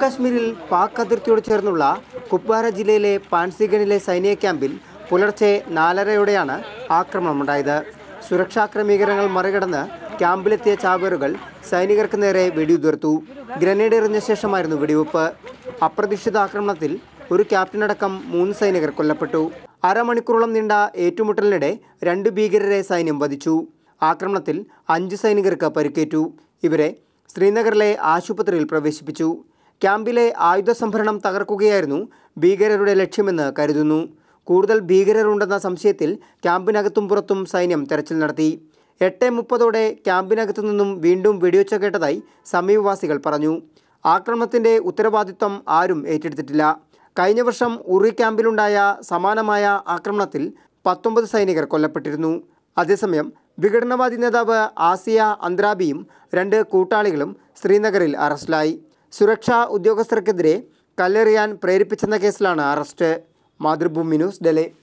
ജമ്മുകാശ്മീരിൽ പാക് അതിർത്തിയോട് ചേർന്നുള്ള കുപ്വാര ജില്ലയിലെ പാൻസിഗണിലെ സൈനിക ക്യാമ്പിൽ പുലർച്ചെ നാലരയോടെയാണ് ആക്രമണമുണ്ടായത് സുരക്ഷാ ക്രമീകരണങ്ങൾ മറികടന്ന് ക്യാമ്പിലെത്തിയ ചാവേറുകൾ സൈനികർക്ക് നേരെ വെടിയുതിർത്തു ഗ്രനേഡ് എറിഞ്ഞ ശേഷമായിരുന്നു വെടിവെപ്പ് അപ്രതീക്ഷിത ആക്രമണത്തിൽ ഒരു ക്യാപ്റ്റനടക്കം മൂന്ന് സൈനികർ കൊല്ലപ്പെട്ടു അരമണിക്കൂറോളം നീണ്ട ഏറ്റുമുട്ടലിനിടെ രണ്ട് ഭീകരരെ സൈന്യം വധിച്ചു ആക്രമണത്തിൽ അഞ്ച് സൈനികർക്ക് പരിക്കേറ്റു ഇവരെ ശ്രീനഗറിലെ ആശുപത്രിയിൽ പ്രവേശിപ്പിച്ചു ക്യാമ്പിലെ ആയുധ സംഭരണം തകർക്കുകയായിരുന്നു ഭീകരരുടെ ലക്ഷ്യമെന്ന് കരുതുന്നു കൂടുതൽ ഭീകരരുണ്ടെന്ന സംശയത്തിൽ ക്യാമ്പിനകത്തും പുറത്തും സൈന്യം തെരച്ചിൽ നടത്തി എട്ട് മുപ്പതോടെ ക്യാമ്പിനകത്തു നിന്നും വീണ്ടും വെടിവെച്ച കേട്ടതായി സമീപവാസികൾ പറഞ്ഞു ആക്രമണത്തിൻ്റെ ഉത്തരവാദിത്വം ആരും ഏറ്റെടുത്തിട്ടില്ല കഴിഞ്ഞ വർഷം ഉറി ക്യാമ്പിലുണ്ടായ സമാനമായ ആക്രമണത്തിൽ പത്തൊമ്പത് സൈനികർ കൊല്ലപ്പെട്ടിരുന്നു അതേസമയം വിഘടനവാദി നേതാവ് ആസിയ അന്ത്രാബിയും രണ്ട് കൂട്ടാളികളും ശ്രീനഗറിൽ അറസ്റ്റിലായി സുരക്ഷാ ഉദ്യോഗസ്ഥർക്കെതിരെ കല്ലെറിയാൻ പ്രേരിപ്പിച്ചെന്ന കേസിലാണ് അറസ്റ്റ് മാതൃഭൂമി ന്യൂസ് ഡൽഹി